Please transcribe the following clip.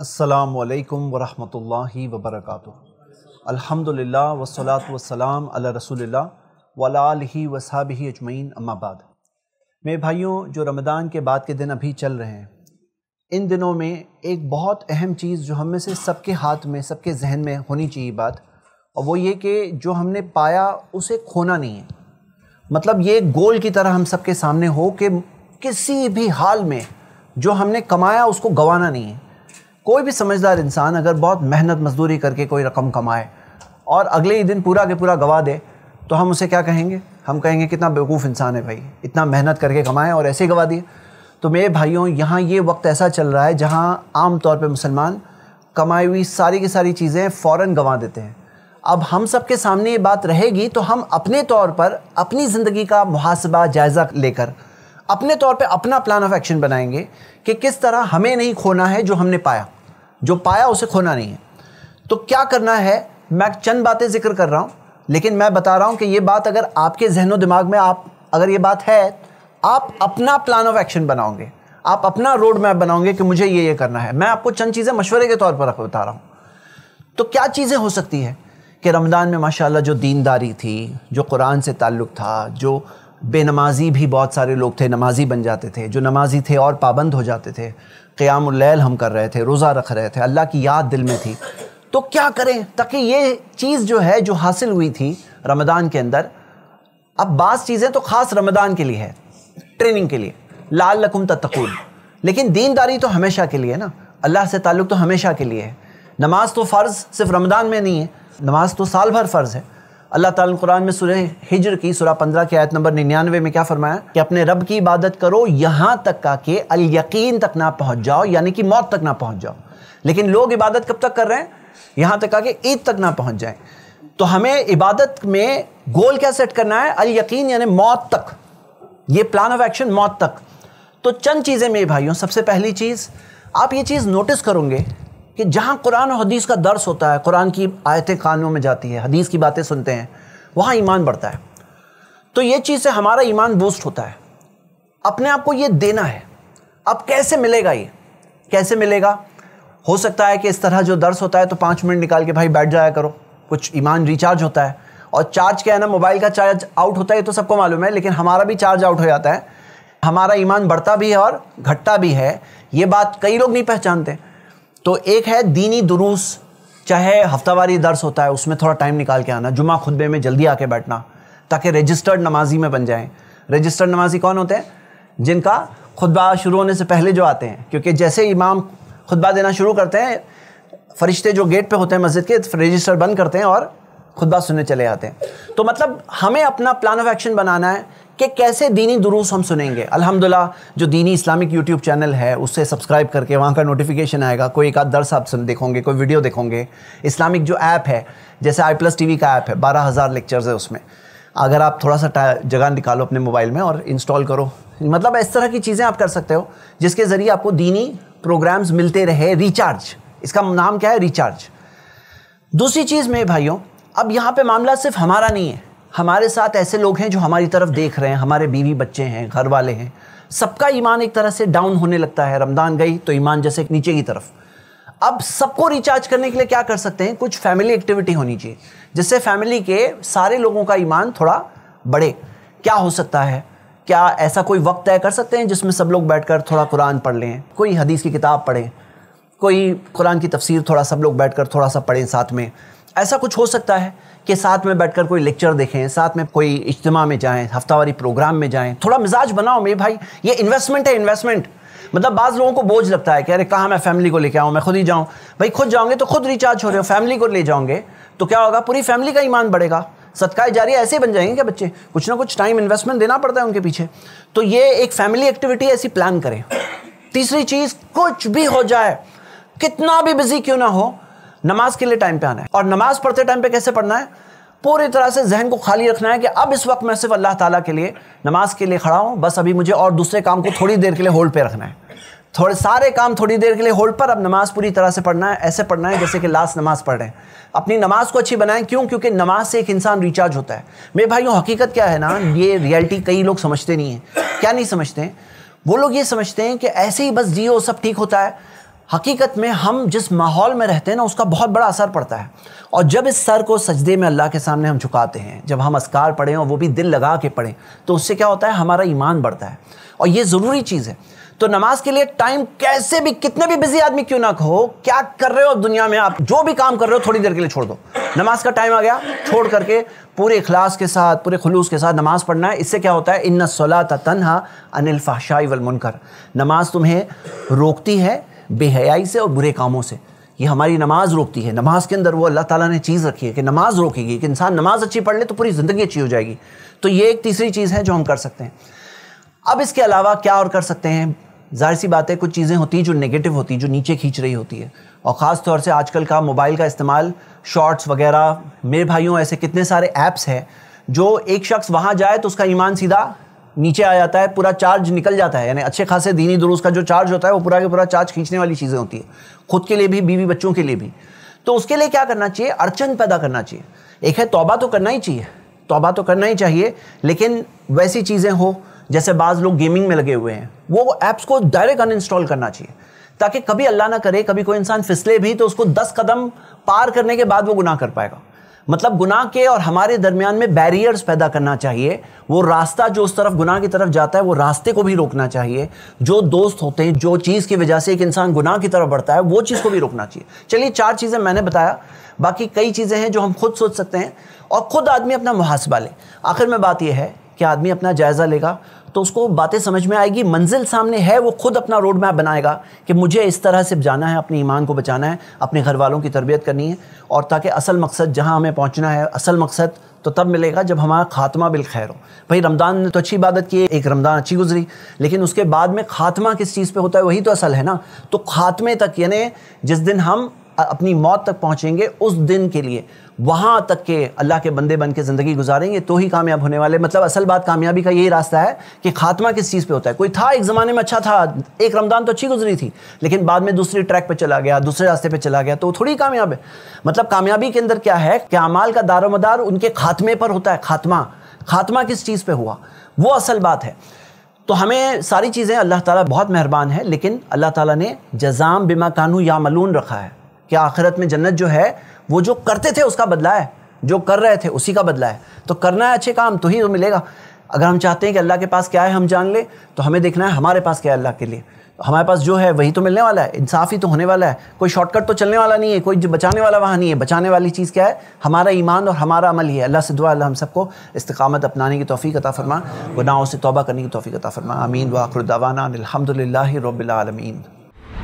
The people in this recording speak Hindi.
असलकम वरहि वबरक अलहमदिल्ला वसलात वसलाम अला रसोल्ला वलाही वसाब अजमैन अम्माबाद मेरे भाइयों जो रमदान के बाद के दिन अभी चल रहे हैं इन दिनों में एक बहुत अहम चीज़ जो हम में से सबके हाथ में सबके जहन में होनी चाहिए बात और वो ये कि जो हमने पाया उसे खोना नहीं है मतलब ये गोल की तरह हम सबके सामने हो कि किसी भी हाल में जो हमने कमाया उसको गंवाना नहीं है कोई भी समझदार इंसान अगर बहुत मेहनत मजदूरी करके कोई रकम कमाए और अगले ही दिन पूरा के पूरा गवा दे तो हम उसे क्या कहेंगे हम कहेंगे कितना बेवकूफ़ इंसान है भाई इतना मेहनत करके कमाए और ऐसे ही गवा दिए तो मेरे भाइयों यहाँ ये वक्त ऐसा चल रहा है जहाँ आम तौर पर मुसलमान कमाई हुई सारी की सारी चीज़ें फ़ौर गंवा देते हैं अब हम सब के सामने ये बात रहेगी तो हम अपने तौर पर अपनी ज़िंदगी का मुहासबा जायज़ा लेकर अपने तौर पे अपना प्लान ऑफ एक्शन बनाएंगे कि किस तरह हमें नहीं खोना है जो हमने पाया जो पाया उसे खोना नहीं है तो क्या करना है मैं चंद बातें जिक्र कर रहा हूँ लेकिन मैं बता रहा हूँ कि ये बात अगर आपके जहनों दिमाग में आप अगर ये बात है आप अपना प्लान ऑफ एक्शन बनाओगे आप अपना रोड मैप बनाओगे कि मुझे ये ये करना है मैं आपको चंद चीज़ें मशवरे के तौर पर आपको बता रहा हूँ तो क्या चीज़ें हो सकती है कि रमज़ान में माशाल्लाह जो दीनदारी थी जो कुरान से ताल्लुक़ था जो बेनमाजी भी बहुत सारे लोग थे नमाजी बन जाते थे जो नमाजी थे और पाबंद हो जाते थे क़यामल हम कर रहे थे रोज़ा रख रहे थे अल्लाह की याद दिल में थी तो क्या करें ताकि ये चीज़ जो है जो हासिल हुई थी रमदान के अंदर अब बाज़ चीज़ें तो ख़ास रमदान के लिए है ट्रेनिंग के लिए लाल लकुम तकुल लेकिन दीनदारी तो हमेशा के लिए है ना अल्लाह से ताल्लुक़ तो हमेशा के लिए है नमाज तो फ़र्ज़ सिर्फ रमदान में नहीं है नमाज तो साल भर फ़र्ज़ है अल्लाह ताला कुरान में सुरह हिजर की सुरह पंद्रह की आयत नंबर निन्यानवे में क्या फरमाया कि अपने रब की इबादत करो यहाँ तक का कि अल यकीन तक ना पहुँच जाओ यानी कि मौत तक ना पहुँच जाओ लेकिन लोग इबादत कब तक कर रहे हैं यहाँ तक का कि ईद तक ना पहुँच जाए तो हमें इबादत में गोल क्या सेट करना है अल यकीन यानी मौत तक ये प्लान ऑफ एक्शन मौत तक तो चंद चीज़ें मेरे भाइयों सबसे पहली चीज़ आप ये चीज़ नोटिस करोगे कि जहाँ कुरान और हदीस का दर्स होता है कुरान की आयतें कानों में जाती है हदीस की बातें सुनते हैं वहाँ ईमान बढ़ता है तो ये चीज़ से हमारा ईमान बूस्ट होता है अपने आप को ये देना है अब कैसे मिलेगा ये कैसे मिलेगा हो सकता है कि इस तरह जो दर्स होता है तो पाँच मिनट निकाल के भाई बैठ जाया करो कुछ ईमान रिचार्ज होता है और चार्ज क्या है ना मोबाइल का चार्ज आउट होता है ये तो सबको मालूम है लेकिन हमारा भी चार्ज आउट हो जाता है हमारा ईमान बढ़ता भी है और घटता भी है ये बात कई लोग नहीं पहचानते तो एक है दीनी दुरूस चाहे हफ्तावारी दर्स होता है उसमें थोड़ा टाइम निकाल के आना जुमा खुतबे में जल्दी आके बैठना ताकि रजिस्टर्ड नमाजी में बन जाएं रजिस्टर्ड नमाजी कौन होते हैं जिनका खुतबा शुरू होने से पहले जो आते हैं क्योंकि जैसे इमाम खुतबा देना शुरू करते हैं फरिश्ते जो गेट पे होते हैं मस्जिद के रजिस्टर तो बंद करते हैं और खुतबा सुनने चले आते हैं तो मतलब हमें अपना प्लान ऑफ एक्शन बनाना है कि कैसे दीनी दुरूस हम सुनेंगे अल्हम्दुलिल्लाह जो दीनी इस्लामिक यूट्यूब चैनल है उससे सब्सक्राइब करके वहाँ का नोटिफिकेशन आएगा कोई एक आध दर्स आप सुन देखोगे कोई वीडियो देखोगे इस्लामिक जो ऐप है जैसे आई प्लस टी का ऐप है बारह हज़ार लेक्चर्स है उसमें अगर आप थोड़ा सा जगह निकालो अपने मोबाइल में और इंस्टॉल करो मतलब इस तरह की चीज़ें आप कर सकते हो जिसके ज़रिए आपको दीनी प्रोग्राम्स मिलते रहे रिचार्ज इसका नाम क्या है रिचार्ज दूसरी चीज़ में भाइयों अब यहाँ पे मामला सिर्फ हमारा नहीं है हमारे साथ ऐसे लोग हैं जो हमारी तरफ देख रहे हैं हमारे बीवी बच्चे हैं घर वाले हैं सबका ईमान एक तरह से डाउन होने लगता है रमदान गई तो ईमान जैसे नीचे की तरफ अब सबको रिचार्ज करने के लिए क्या कर सकते हैं कुछ फैमिली एक्टिविटी होनी चाहिए जिससे फैमिली के सारे लोगों का ईमान थोड़ा बढ़े क्या हो सकता है क्या ऐसा कोई वक्त तय कर सकते हैं जिसमें सब लोग बैठकर थोड़ा कुरान पढ़ लें कोई हदीस की किताब पढ़ें कोई कुरान की तफसीर थोड़ा सब लोग बैठकर थोड़ा सा पढ़ें साथ में ऐसा कुछ हो सकता है कि साथ में बैठकर कोई लेक्चर देखें साथ में कोई इज्तम में जाएं हफ्तावारी प्रोग्राम में जाएं थोड़ा मिजाज बनाओ मेरे भाई ये इन्वेस्टमेंट है इन्वेस्टमेंट मतलब बाज़ लोगों को बोझ लगता है कि अरे कहाँ मैं फैमिली को लेके आऊँ मैं खुद ही जाऊँ भाई खुद जाऊँगे तो खुद रिचार्ज हो रहे हो फैमिली को ले जाऊँगे तो क्या होगा पूरी फैमिली का ईमान बढ़ेगा सदका जारी ऐसे बन जाएंगे क्या बच्चे कुछ ना कुछ टाइम इन्वेस्टमेंट देना पड़ता है उनके पीछे तो ये एक फैमिली एक्टिविटी ऐसी प्लान करें तीसरी चीज़ कुछ भी हो जाए कितना भी बिजी क्यों ना हो नमाज के लिए टाइम पे आना है और नमाज पढ़ते टाइम पे कैसे पढ़ना है पूरी तरह से जहन को खाली रखना है कि अब इस वक्त मैं सिर्फ अल्लाह ताला के लिए नमाज के लिए खड़ा हूँ बस अभी मुझे और दूसरे काम को थोड़ी देर के लिए होल्ड पे रखना है थोड़े सारे काम थोड़ी देर के लिए होल्ड पर अब नमाज पूरी तरह से पढ़ना है ऐसे पढ़ना है जैसे कि लास्ट नमाज पढ़ रहे हैं अपनी नमाज को अच्छी बनाएं क्यों क्योंकि नमाज से एक इंसान रिचार्ज होता है मेरे भाइयों हकीकत क्या है ना ये रियलिटी कई लोग समझते नहीं है क्या नहीं समझते वो लोग ये समझते हैं कि ऐसे ही बस जियो सब ठीक होता है हकीकत में हम जिस माहौल में रहते हैं ना उसका बहुत बड़ा असर पड़ता है और जब इस सर को सजदे में अल्लाह के सामने हम झुकाते हैं जब हम असकार पढ़ें और वो भी दिल लगा के पढ़ें तो उससे क्या होता है हमारा ईमान बढ़ता है और ये ज़रूरी चीज़ है तो नमाज के लिए टाइम कैसे भी कितने भी बिजी आदमी क्यों ना हो क्या कर रहे हो दुनिया में आप जो भी काम कर रहे हो थोड़ी देर के लिए छोड़ दो नमाज का टाइम आ गया छोड़ करके पूरे इखलास के साथ पूरे खलूस के साथ नमाज पढ़ना है इससे क्या होता है इन सलात तनहा अनिल फ़ाशाई वलमनकर नमाज तुम्हें रोकती है बेहयाई से और बुरे कामों से ये हमारी नमाज रोकती है नमाज के अंदर वो अल्लाह ताला ने चीज़ रखी है कि नमाज रोकेगी कि इंसान नमाज अच्छी पढ़ ले तो पूरी ज़िंदगी अच्छी हो जाएगी तो ये एक तीसरी चीज़ है जो हम कर सकते हैं अब इसके अलावा क्या और कर सकते हैं जाहिर सी बात है कुछ चीज़ें होती हैं जो नेगेटिव होती हैं जो नीचे खींच रही होती है और ख़ास तौर से आजकल का मोबाइल का इस्तेमाल शॉर्ट्स वगैरह मेरे भाइयों ऐसे कितने सारे ऐप्स हैं जो एक शख्स वहाँ जाए तो उसका ईमान सीधा नीचे आ जाता है पूरा चार्ज निकल जाता है यानी अच्छे खासे दीनी दुरुस्त का जो चार्ज होता है वो पूरा के पूरा चार्ज खींचने वाली चीज़ें होती है खुद के लिए भी बीवी बच्चों के लिए भी तो उसके लिए क्या करना चाहिए अड़चन पैदा करना चाहिए एक है तोबा तो करना ही चाहिए तोबा तो करना ही चाहिए लेकिन वैसी चीज़ें हो जैसे बाज़ लोग गेमिंग में लगे हुए हैं वो ऐप्स को डायरेक्ट अनइंस्टॉल करना चाहिए ताकि कभी अल्लाह ना करे कभी कोई इंसान फिसले भी तो उसको दस कदम पार करने के बाद वो गुनाह कर पाएगा मतलब गुनाह के और हमारे दरमियान में बैरियर्स पैदा करना चाहिए वो रास्ता जो उस तरफ गुनाह की तरफ जाता है वो रास्ते को भी रोकना चाहिए जो दोस्त होते हैं जो चीज़ की वजह से एक इंसान गुनाह की तरफ बढ़ता है वो चीज़ को भी रोकना चाहिए चलिए चार चीज़ें मैंने बताया बाकी कई चीज़ें हैं जो हम खुद सोच सकते हैं और ख़ुद आदमी अपना मुहासबा ले आखिर में बात यह है कि आदमी अपना जायज़ा लेगा तो उसको बातें समझ में आएगी मंजिल सामने है वो खुद अपना रोड मैप बनाएगा कि मुझे इस तरह से जाना है अपने ईमान को बचाना है अपने घर वालों की तरबियत करनी है और ताकि असल मकसद जहाँ हमें पहुँचना है असल मकसद तो तब मिलेगा जब हमारा खात्मा बिल खैर हो भाई रमज़ान ने तो अच्छी इबादत की एक रमज़ान अच्छी गुजरी लेकिन उसके बाद में खात्मा किस चीज़ पे होता है वही तो असल है ना तो खात्मे तक यानी जिस दिन हम अपनी मौत तक पहुंचेंगे उस दिन के लिए वहां तक के अल्लाह के बंदे बन के ज़िंदगी गुजारेंगे तो ही कामयाब होने वाले मतलब असल बात कामयाबी का यही रास्ता है कि खात्मा किस चीज़ पे होता है कोई था एक ज़माने में अच्छा था एक रमज़ान तो अच्छी गुजरी थी लेकिन बाद में दूसरी ट्रैक पर चला गया दूसरे रास्ते पर चला गया तो थोड़ी कामयाब है मतलब कामयाबी के अंदर क्या है कि अमाल का दारोमदार उनके खात्मे पर होता है खात्मा खात्मा किस चीज़ पर हुआ वो असल बात है तो हमें सारी चीज़ें अल्लाह ताला बहुत मेहरबान है लेकिन अल्लाह ताला ने जजाम बिमा कानू या मलून रखा है कि आखिरत में जन्नत जो है वो जो करते थे उसका बदला है जो कर रहे थे उसी का बदला है तो करना है अच्छे काम तो ही तो मिलेगा अगर हम चाहते हैं कि अल्लाह के पास क्या है हम जान लें तो हमें देखना है हमारे पास क्या है अल्लाह के लिए तो हमारे पास जो है वही तो मिलने वाला है इंसाफ ही तो होने वाला है कोई शॉर्टकट तो चलने वाला नहीं है कोई बचाने वाला वहाँ नहीं है बचाने वाली चीज़ क्या है हमारा ईमान और हमारा अमल ही है अल्लाह से दुआ अल्लाह हम सबको इस्तकामत अपनाने की तोफ़ी अता फरमा गुनाहों से तौबा करने की तोफ़ी अता फरमा अमीन वाखुरदावाना अलहमदिल्ला रबालमीन